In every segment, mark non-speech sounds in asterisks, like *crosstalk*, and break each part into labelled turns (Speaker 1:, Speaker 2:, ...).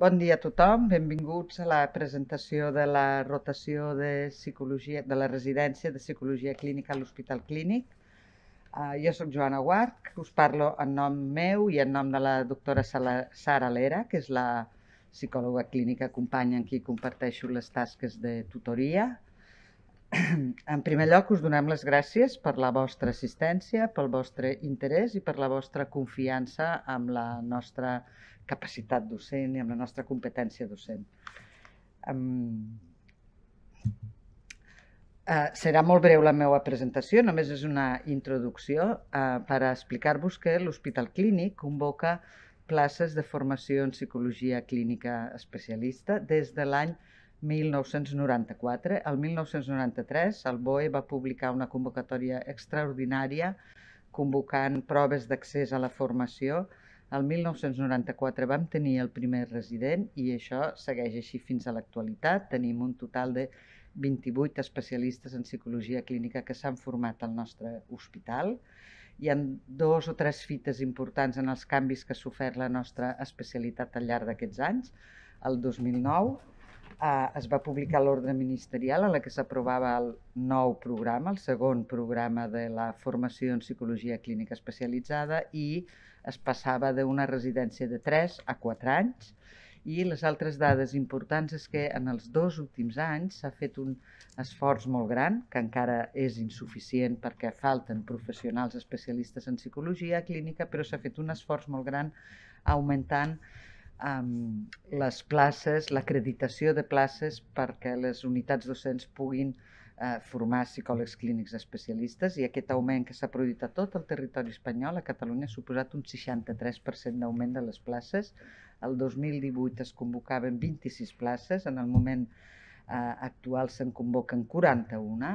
Speaker 1: Bon dia a tothom, benvinguts a la presentació de la rotació de psicologia de la residència de psicologia clínica a l'Hospital Clínic. Uh, jo sóc Joana Guard, us parlo en nom meu i en nom de la doctora Sara Lera, que és la psicòloga clínica companya en qui comparteixo les tasques de tutoria. *clears throat* En primer lloc, us donem les gràcies per la vostra assistència, pel vostre interès i per la vostra confiança amb la nostra capacitat docent i amb la nostra competència docent. Um, Uh, serà molt breu la meva presentació, només és una introducció uh, per explicar-vos que l'Hospital Clínic convoca places de formació en psicologia clínica especialista des de l'any 1994. El 1993 el BOE va publicar una convocatòria extraordinària convocant proves d'accés a la formació el 1994 vam tenir el primer resident i això segueix així fins a l'actualitat. Tenim un total de 28 especialistes en psicologia clínica que s'han format al nostre hospital. Hi han dos o tres fites importants en els canvis que ha sofert la nostra especialitat al llarg d'aquests anys. El 2009 eh, es va publicar l'ordre ministerial en la que s'aprovava el nou programa, el segon programa de la formació en psicologia clínica especialitzada i es passava d'una residència de 3 a 4 anys i les altres dades importants és que en els dos últims anys s'ha fet un esforç molt gran, que encara és insuficient perquè falten professionals especialistes en psicologia clínica, però s'ha fet un esforç molt gran augmentant amb les places, l'acreditació de places perquè les unitats docents puguin eh, formar psicòlegs clínics especialistes i aquest augment que s'ha produït a tot el territori espanyol, a Catalunya, ha suposat un 63% d'augment de les places. El 2018 es convocaven 26 places, en el moment eh, actual se'n convoquen 41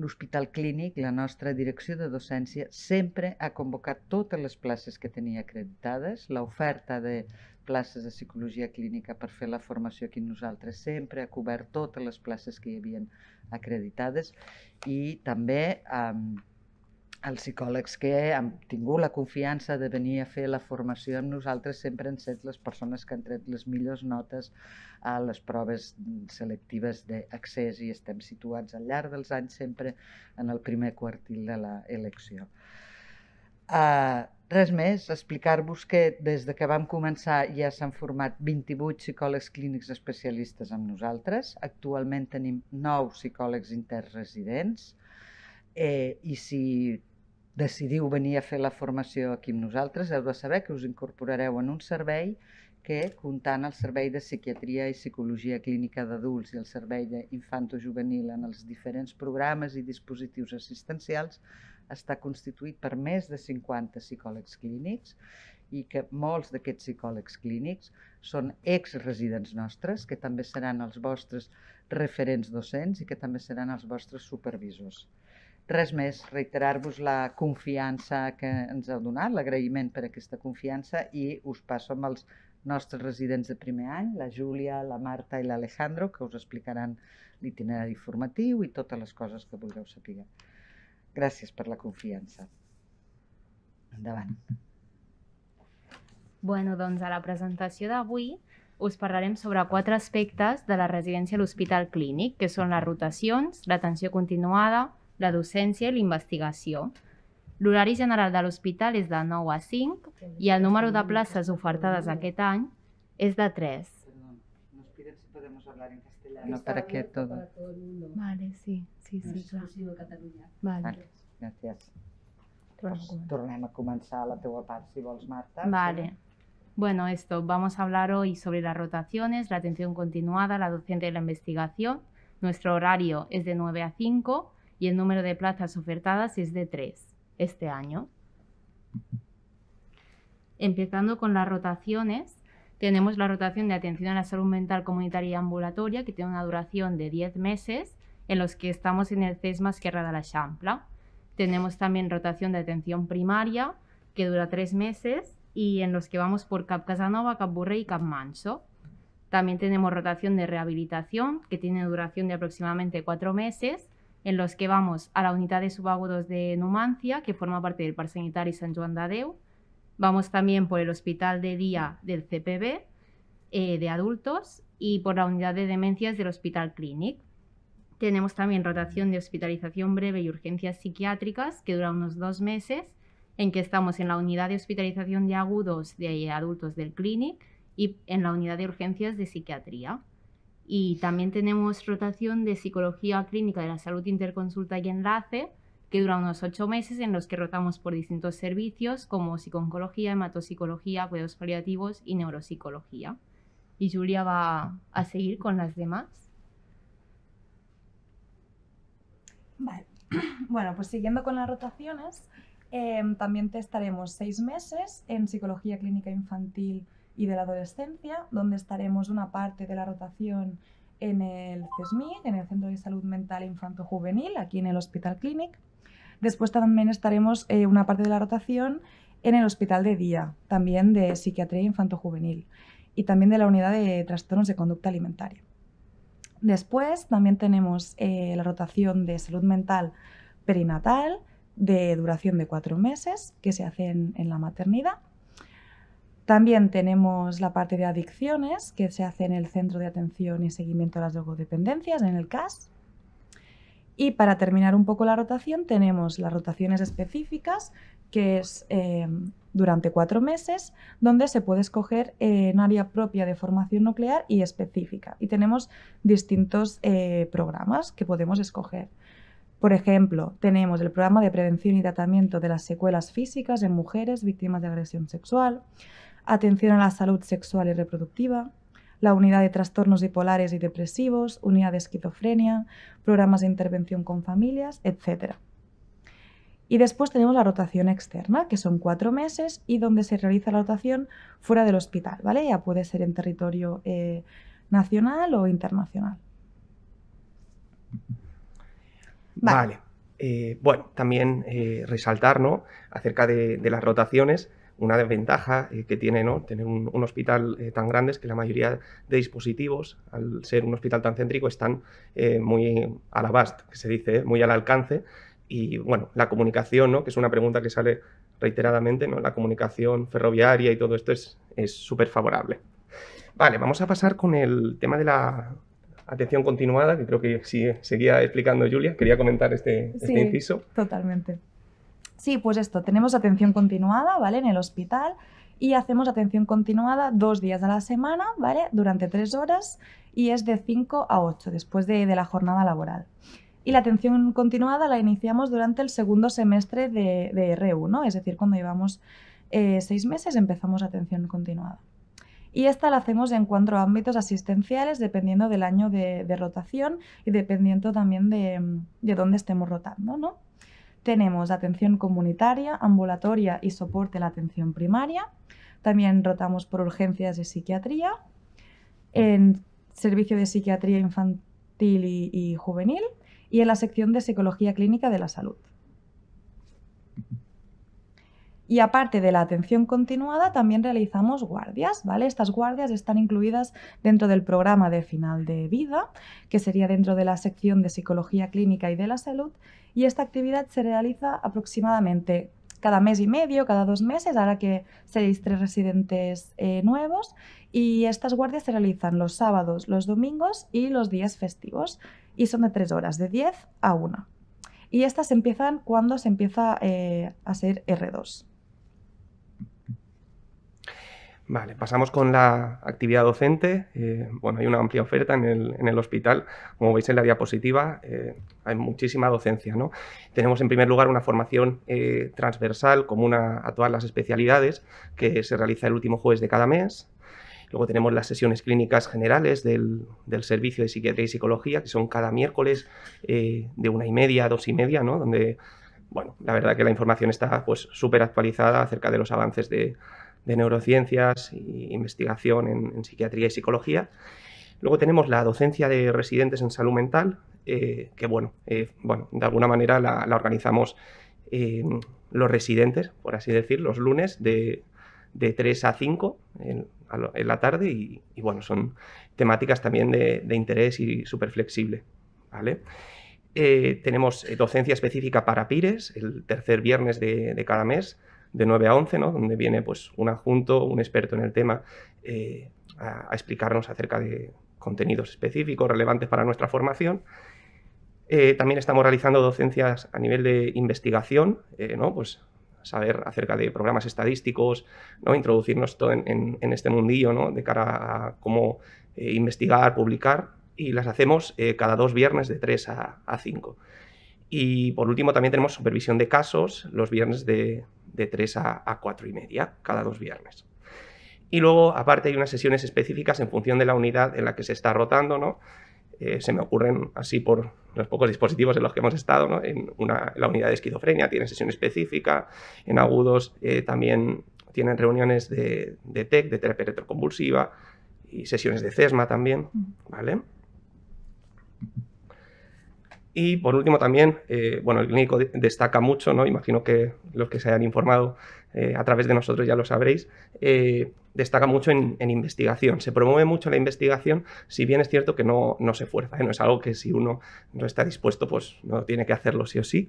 Speaker 1: L'Hospital Clínic, la nostra direcció de docència, sempre ha convocat totes les places que tenia acreditades, l'oferta de places de psicologia clínica per fer la formació aquí nosaltres sempre ha cobert totes les places que hi havien acreditades i també eh, els psicòlegs que han tingut la confiança de venir a fer la formació amb nosaltres sempre han set les persones que han tret les millors notes a les proves selectives d'accés i estem situats al llarg dels anys sempre en el primer quartil de l'elecció. Uh, ah, res més, explicar-vos que des de que vam començar ja s'han format 28 psicòlegs clínics especialistes amb nosaltres. Actualment tenim 9 psicòlegs interresidents eh, i si decidiu venir a fer la formació aquí amb nosaltres, heu de saber que us incorporareu en un servei que, comptant el servei de psiquiatria i psicologia clínica d'adults i el servei d'infanto-juvenil en els diferents programes i dispositius assistencials, està constituït per més de 50 psicòlegs clínics i que molts d'aquests psicòlegs clínics són ex-residents nostres, que també seran els vostres referents docents i que també seran els vostres supervisors. Res més, reiterar-vos la confiança que ens heu donat, l'agraïment per aquesta confiança i us passo amb els nostres residents de primer any, la Júlia, la Marta i l'Alejandro, que us explicaran l'itinerari formatiu i totes les coses que vulgueu saber. Gràcies per la confiança. Endavant.
Speaker 2: Bueno, doncs a la presentació d'avui us parlarem sobre quatre aspectes de la residència a l'Hospital Clínic, que són les rotacions, l'atenció continuada, la docencia y la investigació. L'horari general de l'hospital és de 9 a 5 i el número de places ofertades aquest any és de 3. Perdón,
Speaker 1: podemos hablar en castellano no, para que todo. Vale,
Speaker 2: sí, sí, sí.
Speaker 1: No Vale. Gracias. tornem a pues, comenzar la teua part, si vols, Marta. Vale.
Speaker 2: Bueno, esto, vamos a hablar hoy sobre las rotaciones, la atención continuada, la docencia y la investigación. Nuestro horario es de 9 a 5 y el número de plazas ofertadas es de tres este año. Empezando con las rotaciones, tenemos la rotación de atención a la salud mental comunitaria y ambulatoria, que tiene una duración de 10 meses, en los que estamos en el más Esquerra de la Champla. Tenemos también rotación de atención primaria, que dura tres meses, y en los que vamos por Cap Casanova, Cap Burrey y Cap Manso. También tenemos rotación de rehabilitación, que tiene duración de aproximadamente cuatro meses, en los que vamos a la unidad de subagudos de Numancia, que forma parte del Parc Sanitario San Juan de Adeu. Vamos también por el Hospital de Día del CPB eh, de adultos y por la unidad de demencias del Hospital Clinic. Tenemos también rotación de hospitalización breve y urgencias psiquiátricas, que dura unos dos meses, en que estamos en la unidad de hospitalización de agudos de adultos del Clinic y en la unidad de urgencias de psiquiatría. Y también tenemos rotación de psicología clínica de la salud interconsulta y enlace, que dura unos ocho meses en los que rotamos por distintos servicios como psicooncología, hematopsicología, cuidados paliativos y neuropsicología. Y Julia va a seguir con las demás.
Speaker 3: Vale. *clears throat* Bueno, pues siguiendo con las rotaciones, eh, también testaremos seis meses en psicología clínica infantil y de la adolescencia, donde estaremos una parte de la rotación en el CESMIC, en el Centro de Salud Mental e Infanto-Juvenil, aquí en el Hospital Clinic. Después también estaremos eh, una parte de la rotación en el Hospital de Día, también de Psiquiatría e Infanto-Juvenil y también de la Unidad de Trastornos de Conducta Alimentaria. Después también tenemos eh, la rotación de salud mental perinatal de duración de cuatro meses que se hace en la maternidad también tenemos la parte de adicciones que se hace en el Centro de Atención y Seguimiento a las logodependencias en el CAS. Y para terminar un poco la rotación, tenemos las rotaciones específicas, que es eh, durante cuatro meses, donde se puede escoger en área propia de formación nuclear y específica. Y tenemos distintos eh, programas que podemos escoger. Por ejemplo, tenemos el programa de prevención y tratamiento de las secuelas físicas en mujeres víctimas de agresión sexual, atención a la salud sexual y reproductiva, la unidad de trastornos bipolares y depresivos, unidad de esquizofrenia, programas de intervención con familias, etc. Y después tenemos la rotación externa, que son cuatro meses y donde se realiza la rotación fuera del hospital, ¿vale? Ya puede ser en territorio eh, nacional o internacional.
Speaker 4: Vale. Eh, bueno, también eh, resaltar acerca de, las rotaciones una desventaja eh, que tiene ¿no? tener un, hospital eh, tan grande es que la mayoría de dispositivos, al ser un hospital tan céntrico, están eh, muy a la que se dice, muy al alcance. Y bueno, la comunicación, ¿no? que es una pregunta que sale reiteradamente, ¿no? la comunicación ferroviaria y todo esto es súper favorable. Vale, vamos a pasar con el tema de la atención continuada, que creo que si seguía explicando Julia, quería comentar este, este inciso.
Speaker 3: Totalmente. Sí, pues esto, tenemos atención continuada, ¿vale? En el hospital y hacemos atención continuada dos días a la semana, ¿vale? Durante tres horas y es de cinco a ocho después de, la jornada laboral. Y la atención continuada la iniciamos durante el segundo semestre de, de RU, ¿no? Es decir, cuando llevamos eh, seis meses empezamos atención continuada. Y esta la hacemos en cuatro ámbitos asistenciales, dependiendo del año de, rotación y dependiendo también de, de dónde estemos rotando, ¿no? Tenemos atención comunitaria, ambulatoria y soporte a la atención primaria. También rotamos por urgencias de psiquiatría, en servicio de psiquiatría infantil y, y juvenil y en la sección de psicología clínica de la salud. Y aparte de la atención continuada, también realizamos guardias, ¿vale? Estas guardias están incluidas dentro del programa de final de vida, que sería dentro de la sección de psicología clínica y de la salud, y esta actividad se realiza aproximadamente cada mes y medio, cada dos meses, ahora que seréis tres residentes eh, nuevos. Y estas guardias se realizan los sábados, los domingos y los días festivos. Y son de tres horas, de 10 a 1. Y estas empiezan cuando se empieza eh, a ser R2.
Speaker 4: Vale, pasamos con la actividad docente. Eh, bueno, hay una amplia oferta en el, en el, hospital. Como veis en la diapositiva, eh, hay muchísima docencia. ¿no? Tenemos en primer lugar una formación eh, transversal común a, todas las especialidades que se realiza el último jueves de cada mes. Luego tenemos las sesiones clínicas generales del, del, servicio de psiquiatría y psicología, que son cada miércoles de una y media a dos y media, ¿no? Donde, bueno, la verdad que la información está pues súper actualizada acerca de los avances de, de neurociencias e investigación en, psiquiatría y psicología. Luego tenemos la docencia de residentes en salud mental, eh, que eh, bueno, de alguna manera la, organizamos eh, los residentes, por así decir, los lunes de, 3 a 5 en, la tarde y, bueno, son temáticas también de, interés y súper flexible. tenemos docencia específica para pires el tercer viernes de cada mes de 9 a 11, ¿no? donde viene pues, un adjunto, un experto en el tema, eh, a, explicarnos acerca de contenidos específicos relevantes para nuestra formación. Eh, también estamos realizando docencias a nivel de investigación, eh, ¿no? pues, saber acerca de programas estadísticos, ¿no? introducirnos todo en, este mundillo ¿no? de cara a cómo investigar, publicar, y las hacemos cada dos viernes de 3 a, a 5. Y por último, también tenemos supervisión de casos los viernes de, de 3 a, a 4 y media, cada dos viernes. Y luego, aparte, hay unas sesiones específicas en función de la unidad en la que se está rotando, ¿no? Eh, se me ocurren así por los pocos dispositivos en los que hemos estado, ¿no? En una, la unidad de esquizofrenia tiene sesión específica, en agudos eh, también tienen reuniones de, de TEC, de terapia retroconvulsiva, y sesiones de CESMA también, ¿vale? Y por último también, eh, bueno, el clínico destaca mucho, ¿no? Imagino que los que se hayan informado eh, a través de nosotros ya lo sabréis, eh, destaca mucho en, investigación. Se promueve mucho la investigación, si bien es cierto que no, no se fuerza, no es algo que si uno no está dispuesto, pues no tiene que hacerlo sí o sí,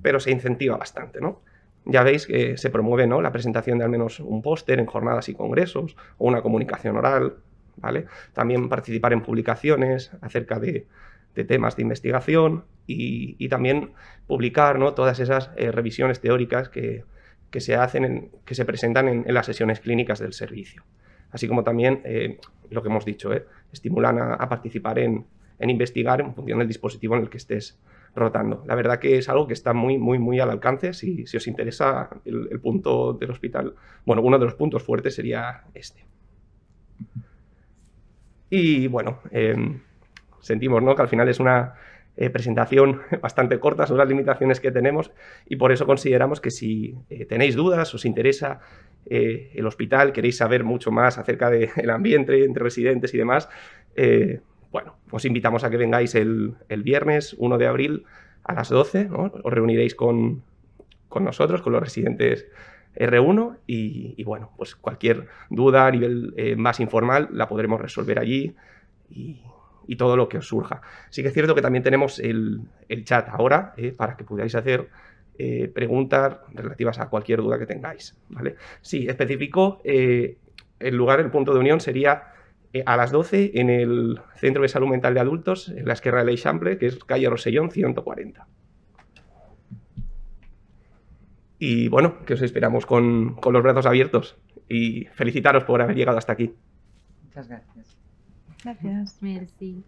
Speaker 4: pero se incentiva bastante, ¿no? ya veis que se promueve ¿no? la presentación de al menos un póster en jornadas y congresos, o una comunicación oral, también participar en publicaciones acerca de, temas de investigación y, también publicar todas esas eh, revisiones teóricas que, que se hacen, que se presentan en, las sesiones clínicas del servicio. Así como también eh, lo que hemos dicho, ¿eh? estimulan a, participar en, investigar en función del dispositivo en el que estés rotando. La verdad que es algo que está muy, muy, muy al alcance. Si, os interesa el, el punto del hospital, bueno, uno de los puntos fuertes sería este. Y bueno, em, sentimos que al final es una eh, presentación *laughs* bastante corta son las limitaciones que tenemos y por eso consideramos que si eh, tenéis dudas, os interesa eh, el hospital, queréis saber mucho más acerca del *laughs* ambiente entre residentes y demás, bueno, os invitamos a que vengáis el, viernes 1 de abril a las 12, os reuniréis con, con nosotros, con los residentes R1 y, bueno, pues cualquier duda a nivel eh, más informal la podremos resolver allí y, todo lo que os surja. Sí que es cierto que también tenemos el, chat ahora eh, para que podáis hacer eh, preguntas relativas a cualquier duda que tengáis. ¿vale? Sí, específico, el lugar, el punto de unión sería a las 12 en el Centro de Salud Mental de Adultos, en la Esquerra de Ley que es calle Rosellón 140. Y bueno, que os esperamos con, los brazos abiertos y felicitaros por haber llegado hasta aquí.
Speaker 1: Muchas gracias. Gracias. Merci.